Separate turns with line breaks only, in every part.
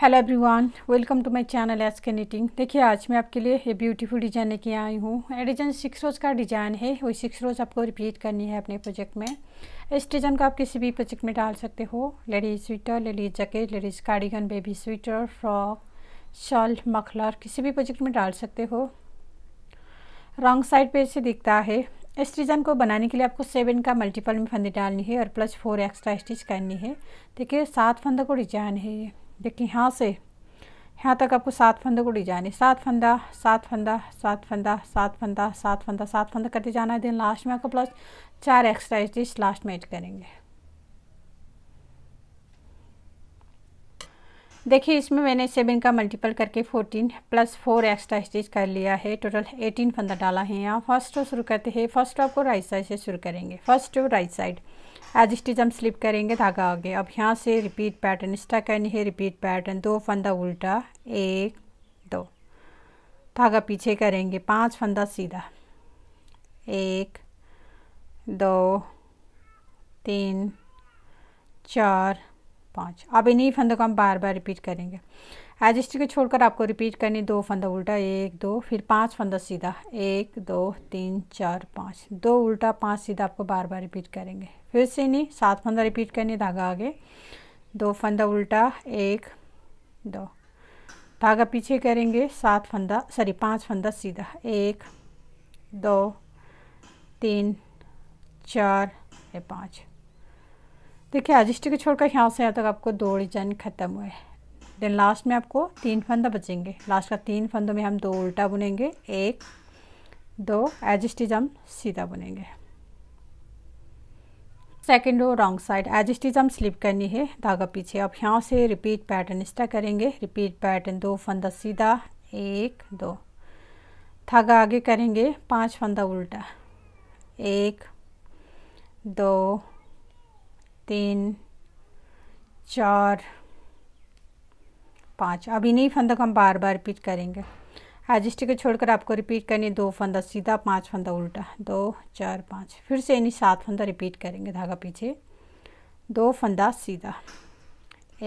hello everyone welcome to my channel S K knitting देखिए आज मैं आपके लिए ये ब्यूटीफुल डिजाइन लेके आई हूँ डिजाइन सिक्स रोज़ का डिजाइन है वही सिक्स रोज़ आपको रिपीट करनी है अपने प्रोजेक्ट में इस डिजाइन को आप किसी भी प्रोजेक्ट में डाल सकते हो ladies sweater ladies jacket ladies cardigan baby sweater frock shawl muffler किसी भी प्रोजेक्ट में डाल सकते हो रॉन्ग साइड पे से दिखता है इस डिज़ाइन को बनाने के लिए आपको सेवन का मल्टीपल में फंदे डालनी है और प्लस फोर एक्स्ट्रा स्टिच करनी है देखिए सात फंदों को डिजाइन है ये देखिए यहाँ से यहाँ तक आपको सात फंदों को डिजाइन है सात फंदा सात फंदा सात फंदा सात फंदा सात फंदा सात फंदा करते जाना है दिन लास्ट में आपको प्लस चार एक्स्ट्रा स्टिच लास्ट में एज करेंगे देखिए इसमें मैंने सेवन का मल्टीपल करके fourteen plus four extra stitch कर लिया है टोटल एटीन फंदा डाला है यहाँ फर्स्ट रो शुरू करते हैं फर्स्ट रो आपको राइट साइड से शुरू करेंगे first row right side edge stitch हम स्लिप करेंगे धागा आगे अब यहाँ से रिपीट पैटर्न स्टा करनी है रिपीट पैटर्न दो फंदा उल्टा एक दो धागा पीछे करेंगे पाँच फंदा सीधा एक दो तीन चार पाँच आप इन्हीं फंदों को हम बार बार रिपीट करेंगे एडजस्ट को छोड़कर आपको रिपीट करनी दो फंदा उल्टा एक दो फिर पांच फंदा सीधा एक दो तीन चार पाँच दो उल्टा पांच सीधा आपको बार बार रिपीट करेंगे फिर से इन्हीं सात फंदा रिपीट करनी धागा आगे दो फंदा उल्टा एक दो धागा पीछे करेंगे सात फंदा सॉरी पाँच फंदा सीधा एक दो तीन चार पाँच देखिए आज स्टिक छोड़कर यहाँ से यहाँ तक आपको दो डिजाइन ख़त्म हुए देन लास्ट में आपको तीन फंदा बचेंगे लास्ट का तीन फंदों में हम दो उल्टा बुनेंगे एक दो एज स्टिच हम सीधा बुनेंगे second row wrong side edge stitch हम स्लिप करनी है धागा पीछे अब यहाँ से रिपीट पैटर्न इस्टा करेंगे रिपीट पैटर्न दो फंदा सीधा एक दो धागा आगे करेंगे पांच फंदा उल्टा एक दो तीन चार पाँच अब इन्हीं फंदों को हम बार बार रिपीट करेंगे एडजस्टी को छोड़कर आपको रिपीट करनी दो फंदा सीधा पांच फंदा उल्टा दो चार पाँच फिर से इन्हीं सात फंदा रिपीट करेंगे धागा पीछे दो फंदा सीधा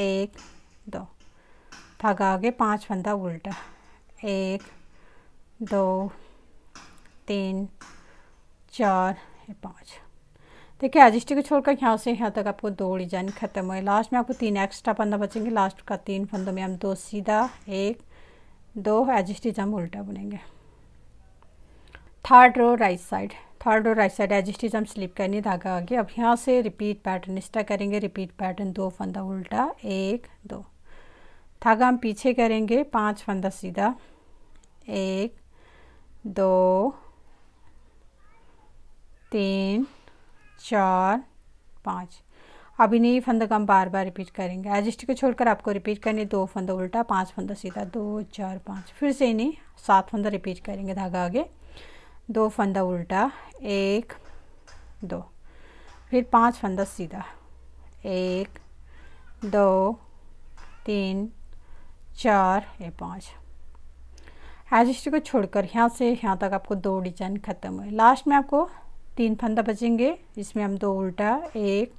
एक दो धागा आगे पांच फंदा उल्टा एक दो तीन चार पाँच देखिए स्टिक को छोड़कर यहाँ से यहाँ तक आपको दो डिजाइन खत्म हुए लास्ट में आपको तीन एक्स्ट्रा फंदा बचेंगे लास्ट का तीन फंदों में हम दो सीधा एक दो एजिस्टिज हम उल्टा बुनेंगे third row right side third row right side edge stitch हम स्लिप करने धागा आगे अब यहाँ से रिपीट पैटर्न इस्टा करेंगे रिपीट पैटर्न दो फंदा उल्टा एक दो धागा हम पीछे करेंगे पांच फंदा सीधा एक दो तीन चार पाँच अब ही फंदों का हम बार बार रिपीट करेंगे एजिस्ट को छोड़कर आपको रिपीट करने दो फंदा उल्टा पांच फंदा सीधा दो चार पाँच फिर से इन्हें सात फंदा रिपीट करेंगे धागा आगे दो फंदा उल्टा एक दो फिर पांच फंदा सीधा एक दो तीन चार ए पाँच एजिस्ट को छोड़कर यहाँ से यहाँ तक आपको दो डिजाइन ख़त्म हुए लास्ट में आपको तीन फंदा बचेंगे इसमें हम दो उल्टा एक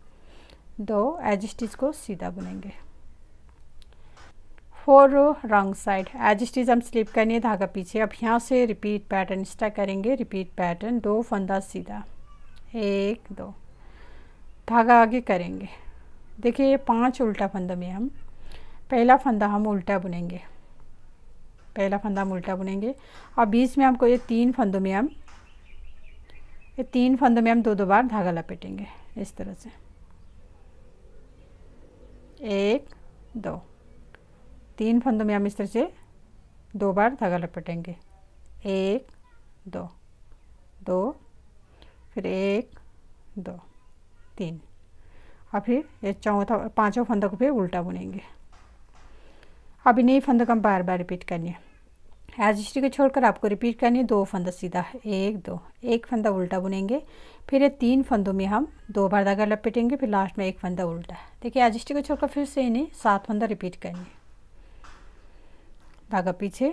दो एज स्टिच को सीधा बुनेंगे four row wrong side edge stitch हम स्लिप है धागा पीछे अब यहाँ से रिपीट पैटर्न स्टार्ट करेंगे रिपीट पैटर्न दो फंदा सीधा एक दो धागा आगे करेंगे देखिए ये पाँच उल्टा फंदा में हम पहला फंदा हम उल्टा बुनेंगे पहला फंदा हम उल्टा बुनेंगे और बीच में हमको ये तीन फंदों में हम ये तीन फंदों में हम दो दो बार धागा लपेटेंगे इस तरह से एक दो तीन फंदों में हम इस तरह से दो बार धागा लपेटेंगे एक दो दो फिर एक दो तीन और फिर ये चौथा पांचों फंदों को फिर उल्टा बुनेंगे अब इन्हीं फंदों को हम बार बार रिपीट करनी है एजिस्ट्री को छोड़कर आपको रिपीट करनी है दो फंदा सीधा एक दो एक फंदा उल्टा बुनेंगे फिर ये तीन फंदों में हम दो बार धागा लपेटेंगे फिर लास्ट में एक फंदा उल्टा देखिए एजिस्ट्री को छोड़कर फिर से इन्हें सात फंदा रिपीट करनी धागा पीछे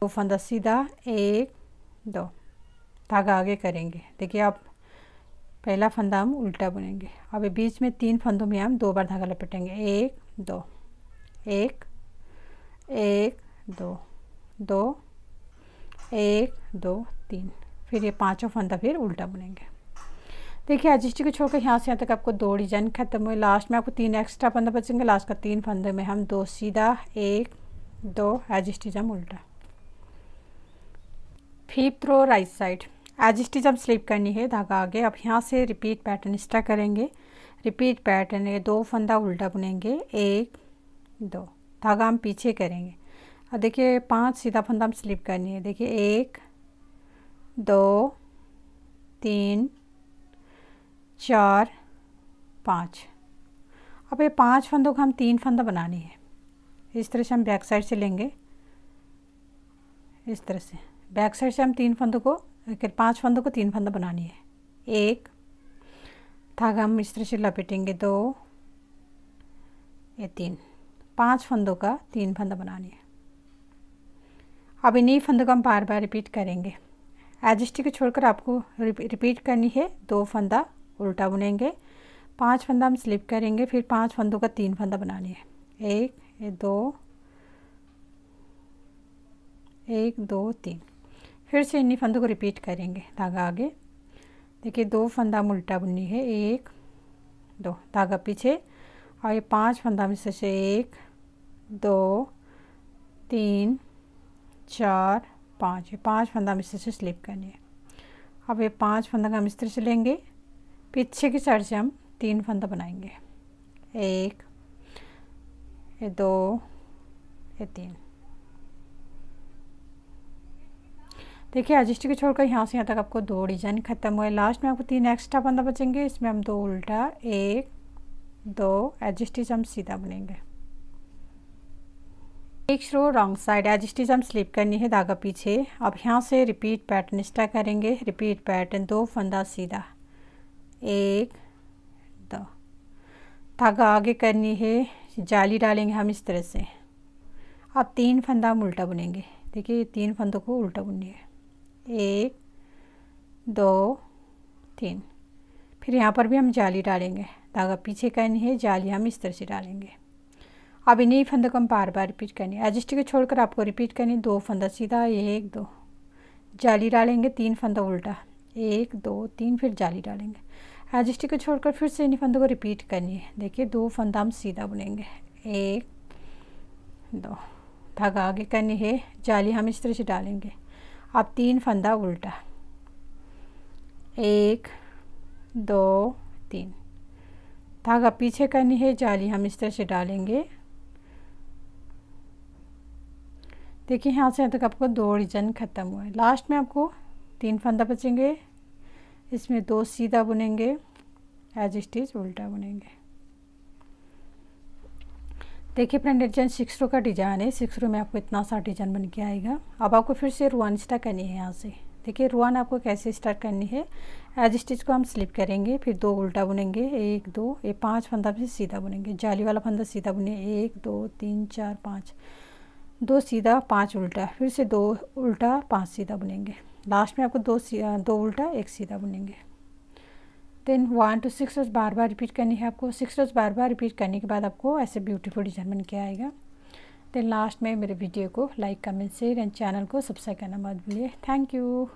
दो फंदा सीधा एक दो धागा आगे करेंगे देखिए आप पहला फंदा हम उल्टा बुनेंगे अब बीच में तीन फंदों में हम दो बार धागा लपेटेंगे एक दो एक एक दो दो एक दो तीन फिर ये पाँचों फंदा फिर उल्टा बुनेंगे देखिए एडजस्टी को छोड़कर यहाँ से यहाँ तक आपको दो डिजाइन खत्म हुए लास्ट में आपको तीन एक्स्ट्रा फंदा बचेंगे लास्ट का तीन फंदे में हम दो सीधा एक दो एडजस्टी जम उल्टा फिफ्थ रो राइट साइड एजिस्टिजम जम स्लिप करनी है धागा आगे अब यहाँ से रिपीट पैटर्न एक्स्ट्रा करेंगे रिपीट पैटर्न ये दो फंदा उल्टा बुनेंगे एक दो धागा हम पीछे करेंगे और देखिए पांच सीधा फंदा हम स्लिप करनी है देखिए एक दो तीन चार पाँच अब ये पांच फंदों का हम तीन फंदा बनानी है इस तरह से हम बैक साइड से लेंगे इस तरह से बैक साइड से हम तीन फंदों को पांच फंदों को तीन फंदा बनानी है एक धागा हम इस तरह से लपेटेंगे दो ये तीन पांच फंदों का तीन फंदा बनानी है अब इन्हीं फंदों को हम बार बार रिपीट करेंगे एडजस्टी को छोड़कर आपको रिपीट करनी है दो फंदा उल्टा बुनेंगे पांच फंदा हम स्लिप करेंगे फिर पांच फंदों का तीन फंदा बनानी है एक दो एक दो तीन फिर से इन्हीं फंदों को रिपीट करेंगे धागा आगे देखिए दो फंदा हम उल्टा बुननी है एक दो धागा पीछे और ये पांच फंदा हम इससे एक दो तीन चार पाँच ये पाँच फंदा हम इस तरह से स्लिप है अब ये पाँच फंदा हम इस तरह से लेंगे पीछे की साइड से हम तीन फंदा बनाएंगे एक ये दो ये तीन देखिए अजिस्ट को छोड़कर यहाँ से यहाँ तक आपको दो डिजाइन खत्म हुए लास्ट में आपको तीन एक्स्ट्रा फंदा बचेंगे इसमें हम दो उल्टा एक दो एडजस्टिज हम सीधा बनेंगे एक शुरू रॉन्ग साइड एज स्टिच हम स्लिप करनी है धागा पीछे अब यहाँ से रिपीट पैटर्न स्टा करेंगे रिपीट पैटर्न दो फंदा सीधा एक दो धागा आगे करनी है जाली डालेंगे हम इस तरह से अब तीन फंदा हम उल्टा बुनेंगे देखिए ये तीन फंदों को उल्टा बुननी है एक दो तीन फिर यहाँ पर भी हम जाली डालेंगे धागा पीछे करनी है जाली हम इस तरह से डालेंगे अब इन्हीं फंदों को हम बार बार रिपीट करनी है एडजस्ट को छोड़कर आपको रिपीट करनी दो फंदा सीधा एक दो जाली डालेंगे तीन फंदा उल्टा एक दो तीन फिर जाली डालेंगे एडजस्ट को छोड़कर फिर से इन्हीं फंदों को रिपीट करनी है देखिए दो फंदा हम सीधा बुनेंगे एक दो धागा आगे करनी है जाली हम इस तरह से डालेंगे अब तीन फंदा उल्टा एक दो तीन धागा पीछे करनी है जाली हम इस तरह से डालेंगे देखिए यहाँ से यहाँ तक आपको दो डिजाइन ख़त्म हुआ है लास्ट में आपको तीन फंदा बचेंगे इसमें दो सीधा बुनेंगे एज स्टिच उल्टा बुनेंगे देखिए फ्रेंड डिजाइन सिक्स रो का डिजाइन है सिक्स रो में आपको इतना सा डिजाइन बन के आएगा अब आपको फिर से रुआन स्टार्ट करनी है यहाँ से देखिए रुआन आपको कैसे स्टार्ट करनी है एज स्टिच को हम स्लिप करेंगे फिर दो उल्टा बुनेंगे एक दो ये पांच फंदा फिर सीधा बुनेंगे जाली वाला फंदा सीधा बुनिए एक दो तीन चार पाँच दो सीधा पाँच उल्टा फिर से दो उल्टा पाँच सीधा बुनेंगे लास्ट में आपको दो दो उल्टा एक सीधा बुनेंगे then one two six rows बार बार रिपीट करनी है आपको सिक्स रोज बार बार रिपीट करने के बाद आपको ऐसे ब्यूटीफुल डिजाइन बन के आएगा देन लास्ट में मेरे वीडियो को like comment share and channel को सब्सक्राइब करना मत भूलिए थैंक यू